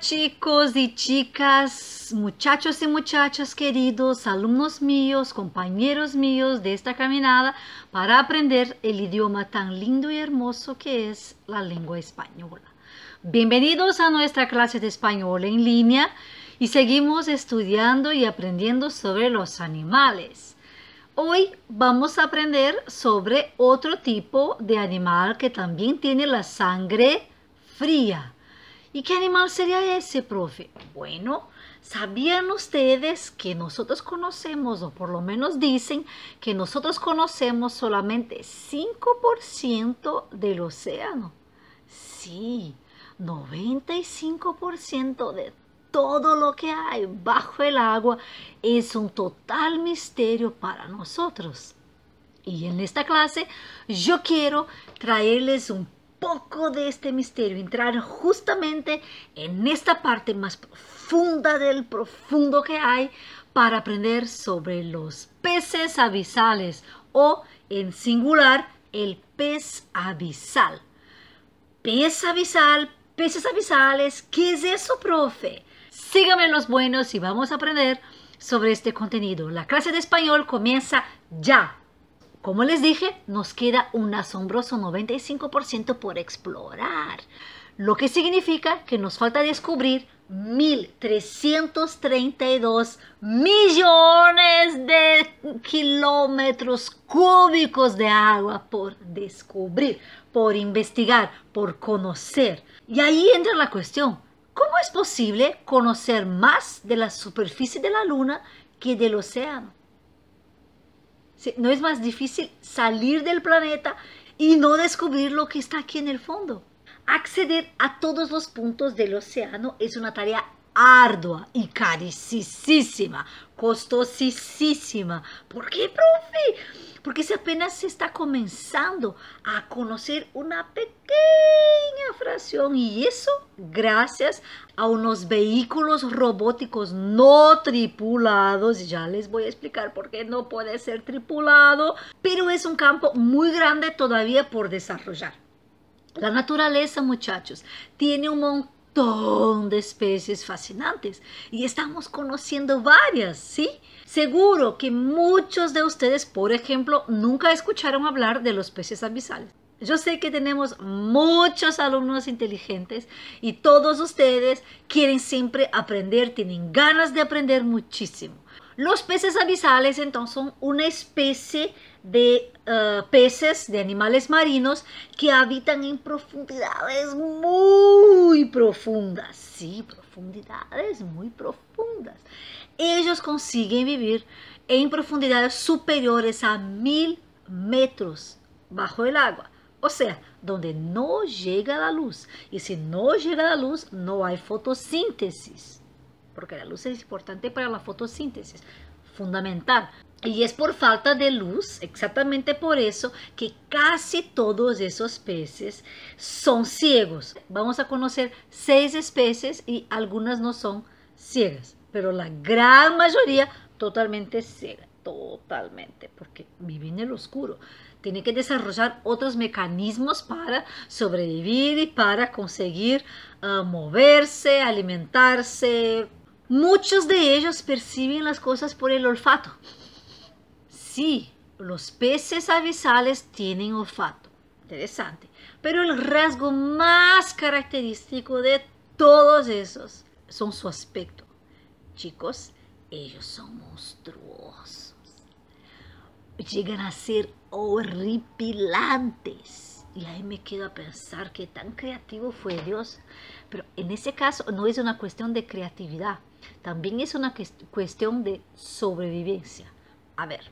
chicos y chicas, muchachos y muchachas queridos, alumnos míos, compañeros míos de esta caminada para aprender el idioma tan lindo y hermoso que es la lengua española. Bienvenidos a nuestra clase de español en línea y seguimos estudiando y aprendiendo sobre los animales. Hoy vamos a aprender sobre otro tipo de animal que también tiene la sangre fría ¿Y qué animal sería ese, profe? Bueno, ¿sabían ustedes que nosotros conocemos, o por lo menos dicen, que nosotros conocemos solamente 5% del océano? Sí, 95% de todo lo que hay bajo el agua es un total misterio para nosotros. Y en esta clase yo quiero traerles un poco de este misterio, entrar justamente en esta parte más profunda del profundo que hay para aprender sobre los peces abisales o en singular el pez abisal. Pez abisal, peces abisales, ¿qué es eso, profe? Sígame los buenos y vamos a aprender sobre este contenido. La clase de español comienza ya. Como les dije, nos queda un asombroso 95% por explorar, lo que significa que nos falta descubrir 1.332 millones de kilómetros cúbicos de agua por descubrir, por investigar, por conocer. Y ahí entra la cuestión, ¿cómo es posible conocer más de la superficie de la Luna que del océano? ¿No es más difícil salir del planeta y no descubrir lo que está aquí en el fondo? Acceder a todos los puntos del océano es una tarea ardua y carísima, costosísima. ¿Por qué, profe? Porque si apenas se está comenzando a conocer una pequeña fracción y eso gracias a unos vehículos robóticos no tripulados, ya les voy a explicar por qué no puede ser tripulado, pero es un campo muy grande todavía por desarrollar. La naturaleza, muchachos, tiene un montón de especies fascinantes y estamos conociendo varias, ¿sí? Seguro que muchos de ustedes, por ejemplo, nunca escucharon hablar de los peces abisales. Yo sé que tenemos muchos alumnos inteligentes y todos ustedes quieren siempre aprender, tienen ganas de aprender muchísimo. Los peces abisales, entonces, son una especie de eh, peces, de animales marinos, que habitan en profundidades muy profundas. Sí, profundidades muy profundas. Ellos consiguen vivir en profundidades superiores a mil metros bajo el agua. O sea, donde no llega la luz. Y si no llega la luz, no hay fotosíntesis porque la luz es importante para la fotosíntesis, fundamental. Y es por falta de luz, exactamente por eso, que casi todos esos peces son ciegos. Vamos a conocer seis especies y algunas no son ciegas, pero la gran mayoría totalmente ciega, totalmente, porque viven en el oscuro. Tienen que desarrollar otros mecanismos para sobrevivir y para conseguir ah, moverse, alimentarse, Muchos de ellos perciben las cosas por el olfato. Sí, los peces abisales tienen olfato. Interesante. Pero el rasgo más característico de todos esos son su aspecto. Chicos, ellos son monstruosos. Llegan a ser horripilantes. Y ahí me quedo a pensar que tan creativo fue Dios. Pero en ese caso no es una cuestión de creatividad, también es una cuestión de sobrevivencia. A ver,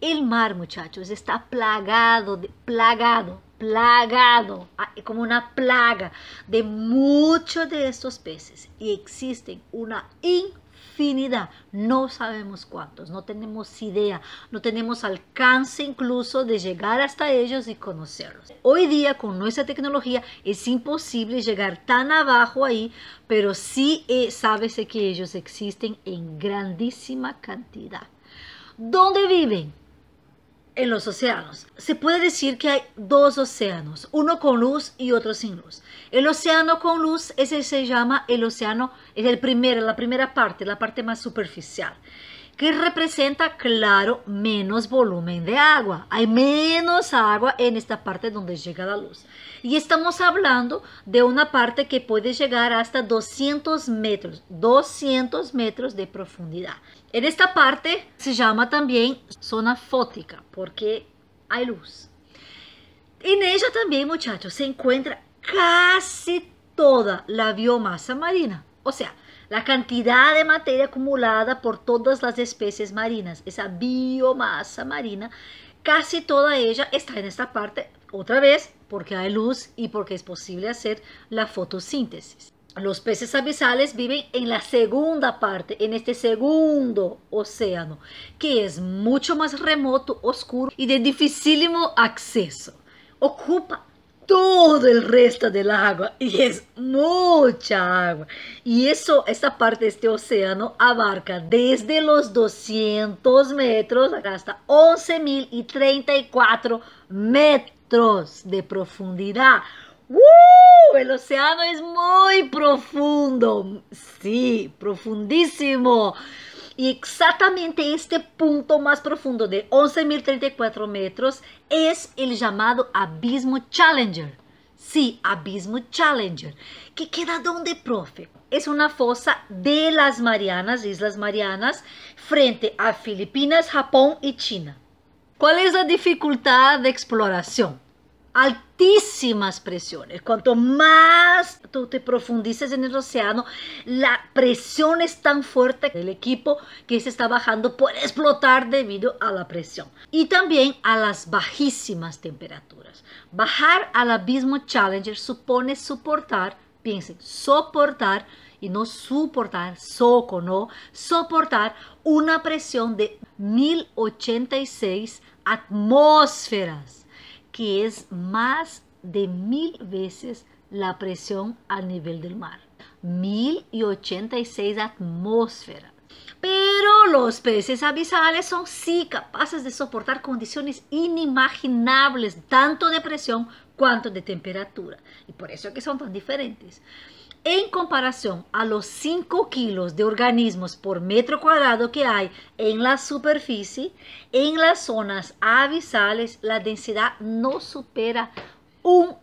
el mar, muchachos, está plagado, de, plagado, plagado, ah, eh, como una plaga de muchos de estos peces. Y existen una infinidad infinidad, no sabemos cuántos, no tenemos idea, no tenemos alcance incluso de llegar hasta ellos y conocerlos. Hoy día con nuestra tecnología es imposible llegar tan abajo ahí, pero sí eh, sabe que ellos existen en grandísima cantidad. ¿Dónde viven? en los océanos. Se puede decir que hay dos océanos, uno con luz y otro sin luz. El océano con luz, ese se llama el océano, es el primero, la primera parte, la parte más superficial, que representa, claro, menos volumen de agua. Hay menos agua en esta parte donde llega la luz. Y estamos hablando de una parte que puede llegar hasta 200 metros, 200 metros de profundidad. En esta parte se llama también zona fótica porque hay luz. En ella también, muchachos, se encuentra casi toda la biomasa marina. O sea, la cantidad de materia acumulada por todas las especies marinas, esa biomasa marina, casi toda ella está en esta parte, otra vez, porque hay luz y porque es posible hacer la fotosíntesis. Los peces abisales viven en la segunda parte, en este segundo océano, que es mucho más remoto, oscuro y de dificílimo acceso. Ocupa todo el resto del agua y es mucha agua. Y eso, esta parte de este océano abarca desde los 200 metros hasta 11.034 metros de profundidad Woo, El océano es muy profundo. Sí, profundísimo. Y exactamente este punto más profundo de 11.034 metros es el llamado Abismo Challenger. Sí, Abismo Challenger. ¿Que queda donde, profe? Es una fosa de las Marianas, Islas Marianas, frente a Filipinas, Japón y China. ¿Cuál es la dificultad de exploración? Al presiones. Cuanto más tú te profundices en el océano, la presión es tan fuerte que el equipo que se está bajando puede explotar debido a la presión. Y también a las bajísimas temperaturas. Bajar al abismo Challenger supone soportar, piensen, soportar y no soportar, soco, no, soportar una presión de 1086 atmósferas que es más de mil veces la presión al nivel del mar. 1086 atmósferas. Pero los peces abisales son sí capaces de soportar condiciones inimaginables, tanto de presión cuanto de temperatura. Y por eso es que son tan diferentes. En comparación a los 5 kilos de organismos por metro cuadrado que hay en la superficie, en las zonas abisales la densidad no supera un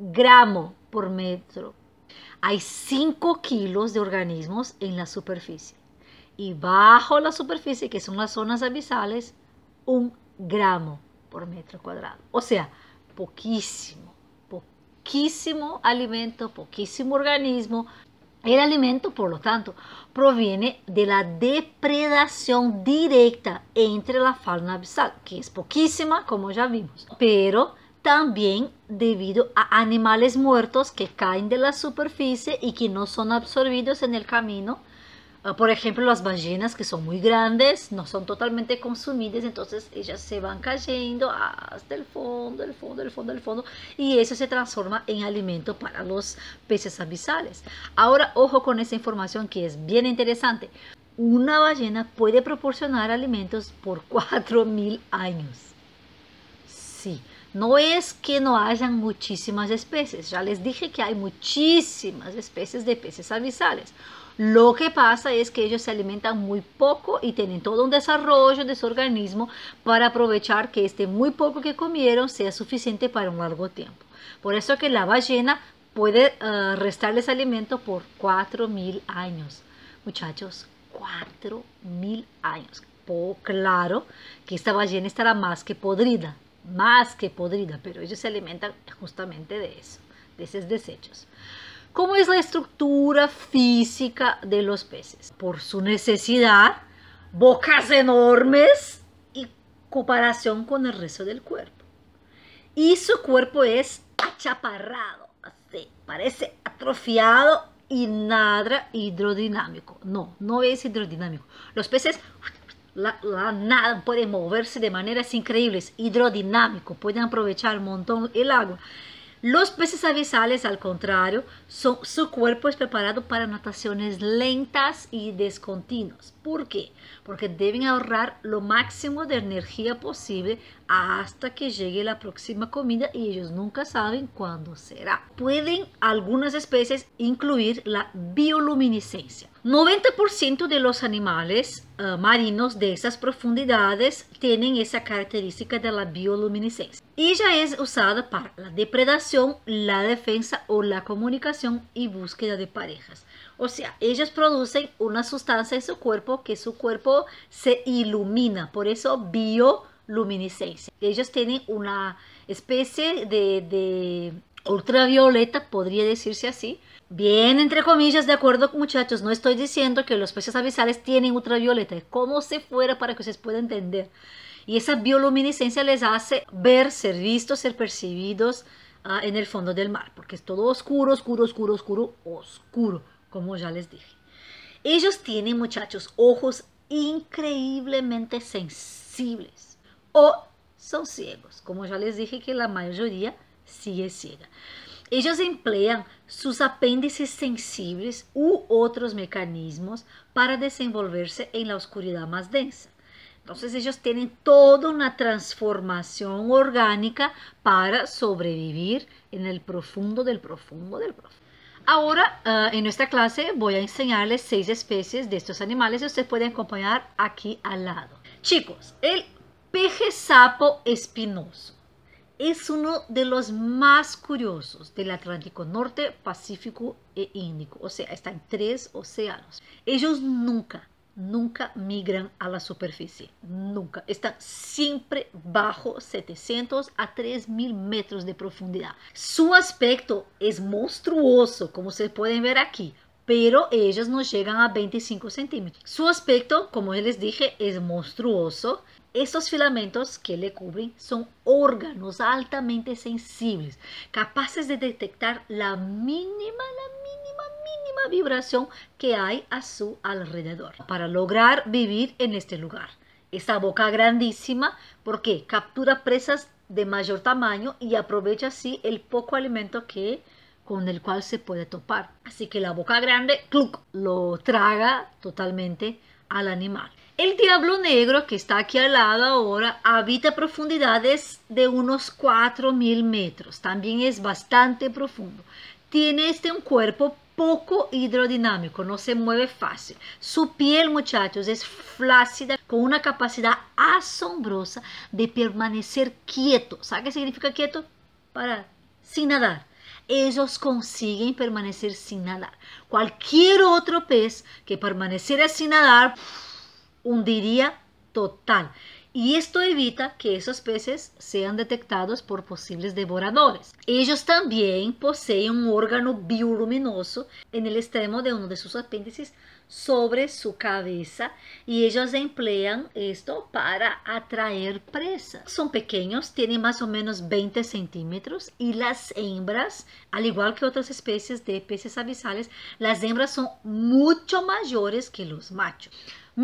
gramo por metro. Hay 5 kilos de organismos en la superficie. Y bajo la superficie, que son las zonas abisales, un gramo por metro cuadrado. O sea, poquísimo poquísimo alimento, poquísimo organismo. El alimento, por lo tanto, proviene de la depredación directa entre la fauna abisal, que es poquísima, como ya vimos, pero también debido a animales muertos que caen de la superficie y que no son absorbidos en el camino Ah, por ejemplo, las ballenas que son muy grandes, no son totalmente consumidas, entonces ellas se van cayendo hasta el fondo, el fondo, el fondo, el fondo, y eso se transforma en alimento para los peces abisales. Ahora, ojo con esa información que es bien interesante. Una ballena puede proporcionar alimentos por 4.000 años. Sí, no es que no hayan muchísimas especies, ya les dije que hay muchísimas especies de peces abisales. Lo que pasa es que ellos se alimentan muy poco y tienen todo un desarrollo de su organismo para aprovechar que este muy poco que comieron sea suficiente para un largo tiempo. Por eso que la ballena puede eh, restarles alimento por 4.000 años. Muchachos, 4.000 años. claro que esta ballena estará más que podrida, más que podrida, pero ellos se alimentan justamente de eso, de esos desechos cómo es la estructura física de los peces. Por su necesidad, bocas enormes y comparación con el resto del cuerpo. Y su cuerpo es achaparrado, así, parece atrofiado y nada hidrodinámico. No, no es hidrodinámico. Los peces la, pueden moverse de maneras increíbles, hidrodinámico, pueden aprovechar un montón el agua. Los peces abisales, al contrario, su cuerpo es preparado para nataciones lentas y descontinuas. ¿Por qué? Porque deben ahorrar lo máximo de energía posible hasta que llegue la próxima comida y ellos nunca saben cuándo será. Pueden algunas especies incluir la bioluminiscencia. 90% de los animales eh, marinos de esas profundidades tienen esa característica de la bioluminiscencia. ya es usada para la depredación, la defensa o la comunicación y búsqueda de parejas. O sea, ellos producen una sustancia en su cuerpo que su cuerpo se ilumina, por eso bioluminiscencia. Ellos tienen una especie de, ultravioleta, podría decirse así. Bien, entre comillas, de acuerdo muchachos, no estoy diciendo que los peces abisales tienen ultravioleta, es como si fuera para que ustedes puedan entender. Y esa bioluminiscencia les hace ver, ser vistos, ser percibidos ah, en el fondo del mar, porque es todo oscuro, oscuro, oscuro, oscuro, oscuro como ya les dije. Ellos tienen, muchachos, ojos increíblemente sensibles o son ciegos, como ya les dije que la mayoría sigue ciega. Ellos emplean sus apéndices sensibles u otros mecanismos para desenvolverse en la oscuridad más densa. Entonces ellos tienen toda una transformación orgánica para sobrevivir en el profundo del profundo del profundo. Ahora, eh, en nuestra clase voy a enseñarles seis especies de estos animales y ustedes pueden acompañar aquí al lado. Chicos, el peje sapo espinoso es uno de los más curiosos del Atlántico Norte, Pacífico e Índico. O sea, está en tres océanos. Ellos nunca nunca migran a la superficie, nunca. Están siempre bajo 700 a 3000 metros de profundidad. Su aspecto es monstruoso, como se pueden ver aquí, pero ellas no llegan a 25 centímetros. Su aspecto, como les dije, es monstruoso. Estos filamentos que le cubren son órganos altamente sensibles, capaces de detectar la mínima, la mínima vibración que hay a su alrededor para lograr vivir en este lugar. Esta boca grandísima porque captura presas de mayor tamaño y aprovecha así el poco alimento que con el cual se puede topar. Así que la boca grande ¡cluc! lo traga totalmente al animal. El diablo negro que está aquí al lado ahora habita profundidades de unos 4.000 metros. También es bastante profundo. Tiene este un cuerpo poco hidrodinámico, no se mueve fácil. Su piel, muchachos, es flácida, con una capacidad asombrosa de permanecer quieto. ¿Sabe qué significa quieto? Parar, sin nadar. Ellos consiguen permanecer sin nadar. Cualquier otro pez que permaneciera sin nadar, hundiría total y esto evita que esos peces sean detectados por posibles devoradores. Ellos también poseen un órgano bioluminoso en el extremo de uno de sus apéndices sobre su cabeza y ellos emplean esto para atraer presas. Son pequeños, tienen más o menos 20 centímetros y las hembras, al igual que otras especies de peces abisales, las hembras son mucho mayores que los machos.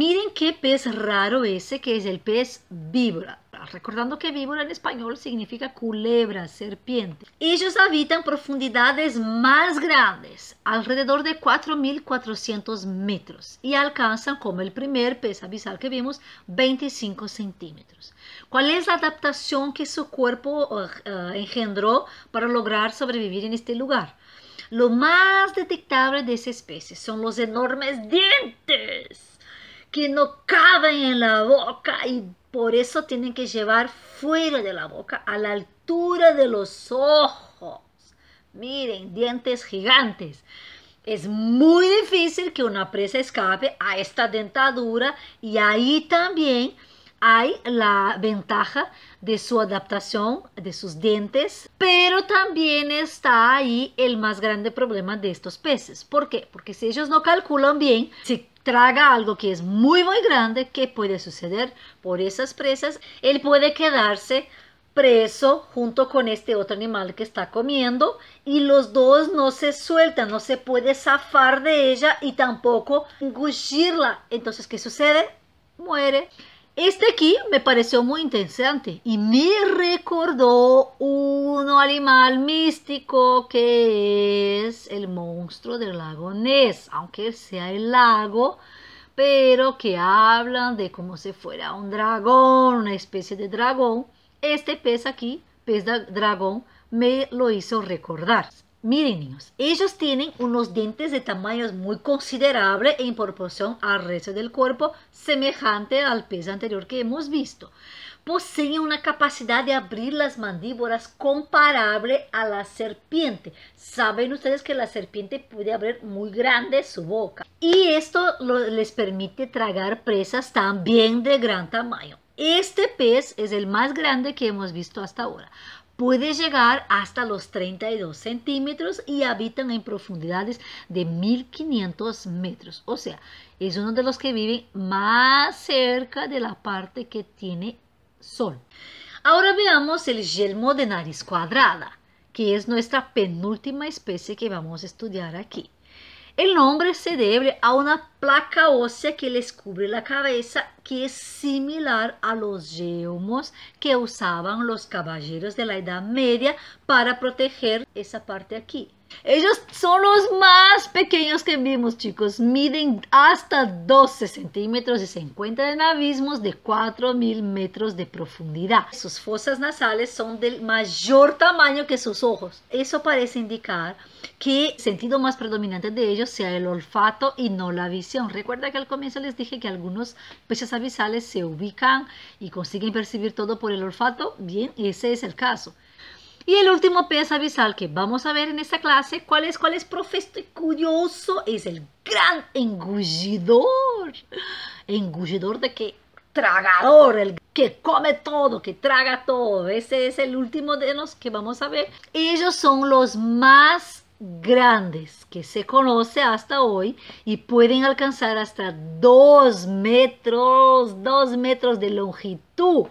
Miren qué pez raro ese que es el pez víbora. Ah, recordando que víbora en español significa culebra, serpiente. Ellos habitan profundidades más grandes, alrededor de 4.400 metros, y alcanzan, como el primer pez abisal que vimos, 25 centímetros. ¿Cuál es la adaptación que su cuerpo uh, uh, engendró para lograr sobrevivir en este lugar? Lo más detectable de esa especie son los enormes dientes que no caben en la boca y por eso tienen que llevar fuera de la boca, a la altura de los ojos. Miren, dientes gigantes. Es muy difícil que una presa escape a esta dentadura y ahí también hay la ventaja de su adaptación de sus dientes, pero también está ahí el más grande problema de estos peces. ¿Por qué? Porque si ellos no calculan bien, si traga algo que es muy, muy grande, ¿qué puede suceder por esas presas? Él puede quedarse preso junto con este otro animal que está comiendo y los dos no se sueltan, no se puede zafar de ella y tampoco engullirla. Entonces, ¿qué sucede? Muere. Este aquí me pareció muy interesante y me recordó un animal místico que es el monstruo del lago Ness, aunque sea el lago, pero que hablan de como si fuera un dragón, una especie de dragón. Este pez aquí, pez dragón, me lo hizo recordar. Miren niños, ellos tienen unos dientes de tamaño muy considerable en proporción al resto del cuerpo, semejante al pez anterior que hemos visto. Poseen una capacidad de abrir las mandíbulas comparable a la serpiente. Saben ustedes que la serpiente puede abrir muy grande su boca. Y esto les permite tragar presas también de gran tamaño. Este pez es el más grande que hemos visto hasta ahora puede llegar hasta los 32 centímetros y habitan en profundidades de 1500 metros. O sea, es uno de los que viven más cerca de la parte que tiene sol. Ahora veamos el yelmo de nariz cuadrada, que es nuestra penúltima especie que vamos a estudiar aquí. El nombre se debe a una placa ósea que les cubre la cabeza que es similar a los yelmos que usaban los caballeros de la Edad Media para proteger esa parte aquí. Ellos son los más pequeños que vimos, chicos. Miden hasta 12 centímetros y se encuentran en abismos de 4.000 metros de profundidad. Sus fosas nasales son del mayor tamaño que sus ojos. Eso parece indicar que el sentido más predominante de ellos sea el olfato y no la visión. Recuerda que al comienzo les dije que algunos peces abisales se ubican y consiguen percibir todo por el olfato. Bien, ese es el caso. Y el último pez abisal que vamos a ver en esta clase, ¿cuál es? ¿Cuál es, profe? y curioso. Es el gran engullidor. Engullidor de qué? tragador, el que come todo, que traga todo. Ese es el último de los que vamos a ver. Ellos son los más grandes que se conoce hasta hoy y pueden alcanzar hasta 2 metros, dos metros de longitud.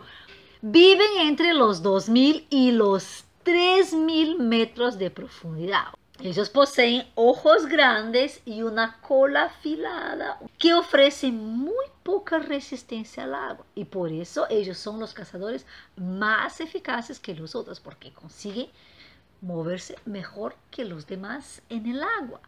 Viven entre los 2.000 y los 3.000 metros de profundidad. Ellos poseen ojos grandes y una cola afilada que ofrece muy poca resistencia al agua. Y por eso ellos son los cazadores más eficaces que los otros, porque consiguen moverse mejor que los demás en el agua.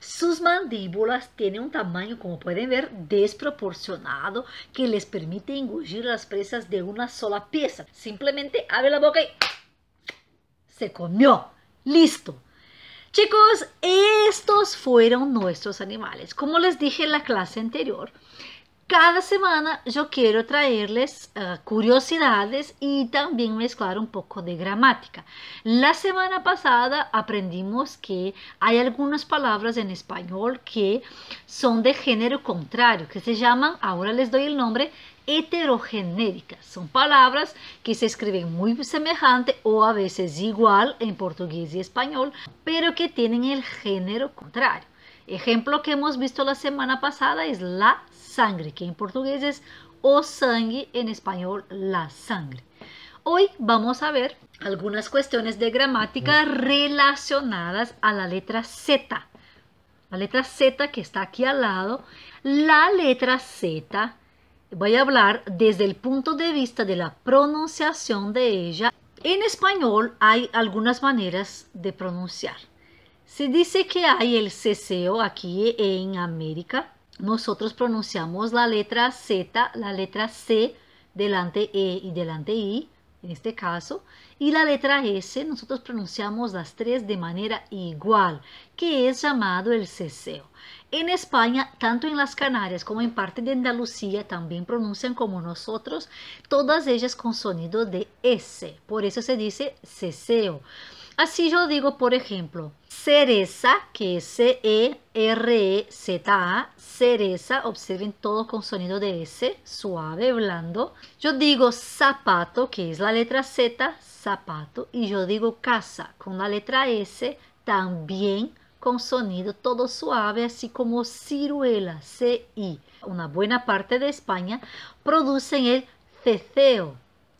Sus mandíbulas tienen un tamaño, como pueden ver, desproporcionado que les permite engullir las presas de una sola pieza. Simplemente abre la boca y se comió. Listo. Chicos, estos fueron nuestros animales. Como les dije en la clase anterior, cada semana yo quiero traerles eh, curiosidades y también mezclar un poco de gramática. La semana pasada aprendimos que hay algunas palabras en español que son de género contrario, que se llaman, ahora les doy el nombre, heterogenéricas. Son palabras que se escriben muy semejante o a veces igual en portugués y español, pero que tienen el género contrario. Ejemplo que hemos visto la semana pasada es la sangre, que en portugués es o sangue, en español la sangre. Hoy vamos a ver algunas cuestiones de gramática relacionadas a la letra Z. La letra Z que está aquí al lado. La letra Z voy a hablar desde el punto de vista de la pronunciación de ella. En español hay algunas maneras de pronunciar. Se dice que hay el ceseo aquí en América. Nosotros pronunciamos la letra Z, la letra C delante E y delante I en este caso, y la letra S nosotros pronunciamos las tres de manera igual, que es llamado el ceseo. En España, tanto en las Canarias como en parte de Andalucía, también pronuncian como nosotros, todas ellas con sonido de S, por eso se dice ceseo. Así yo digo, por ejemplo, cereza, que es C-E-R-E-Z-A, cereza, observen todo con sonido de S, suave, blando. Yo digo zapato, que es la letra Z, zapato, y yo digo casa, con la letra S, también con sonido todo suave, así como ciruela, C-I. Una buena parte de España producen el ceceo.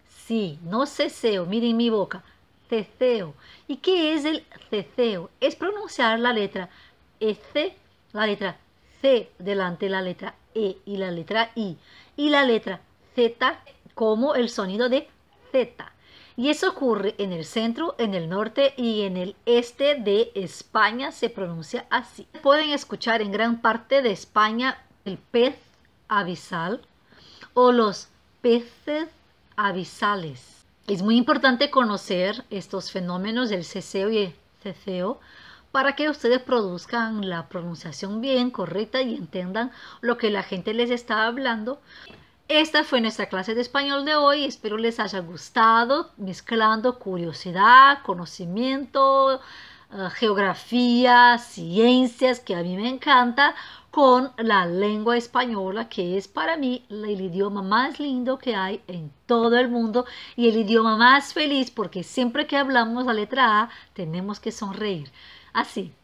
Sí, no ceceo, miren mi boca ceceo. ¿Y qué es el ceceo? Es pronunciar la letra EC, la letra C delante, la letra E y la letra I, y la letra Z como el sonido de Z. Y eso ocurre en el centro, en el norte y en el este de España, se pronuncia así. Pueden escuchar en gran parte de España el pez abisal o los peces abisales. Es muy importante conocer estos fenómenos del ceseo y el ceseo para que ustedes produzcan la pronunciación bien, correcta y entiendan lo que la gente les está hablando. Esta fue nuestra clase de español de hoy. Espero les haya gustado, mezclando curiosidad, conocimiento, Ah, geografía, ciencias, que a mí me encanta, con la lengua española, que es para mí el idioma más lindo que hay en todo el mundo y el idioma más feliz, porque siempre que hablamos la letra A tenemos que sonreír. Así,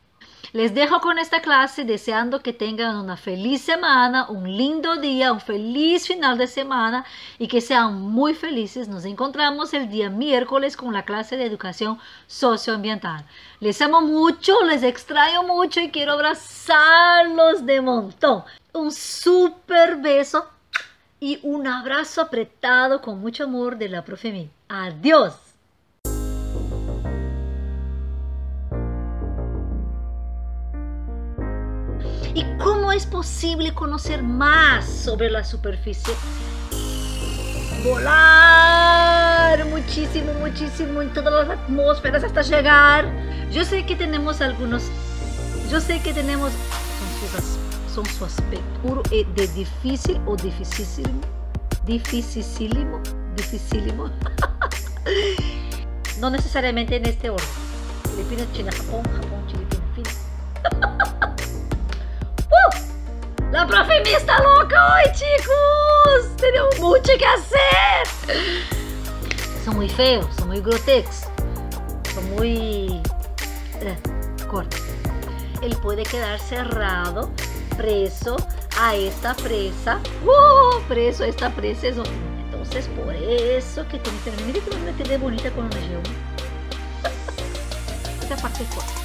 les dejo con esta clase deseando que tengan una feliz semana, un lindo día, un feliz final de semana y que sean muy felices. Nos encontramos el día miércoles con la clase de educación socioambiental. Les amo mucho, les extraño mucho y quiero abrazarlos de montón. Un super beso y un abrazo apretado con mucho amor de la profe Mí. Adiós. ¿Y cómo es posible conocer más sobre la superficie? Volar muchísimo, muchísimo en todas las atmósferas hasta llegar. Yo sé que tenemos algunos, yo sé que tenemos, son su, son su aspecto eh, de difícil o dificilísimo, dificilísimo, dificilísimo. no necesariamente en este orden. Filipinas, China, Japón, Japón, China. está louca! Oi, ticos! Entendeu? Multi que hacer! São muito feios, são muito grotescos, são muito... Eh, corta. Ele pode quedar cerrado, preso a esta presa. Uh, preso a esta presa. então, por isso que tem que... Mire que me quedé bonita con el Essa parte corta.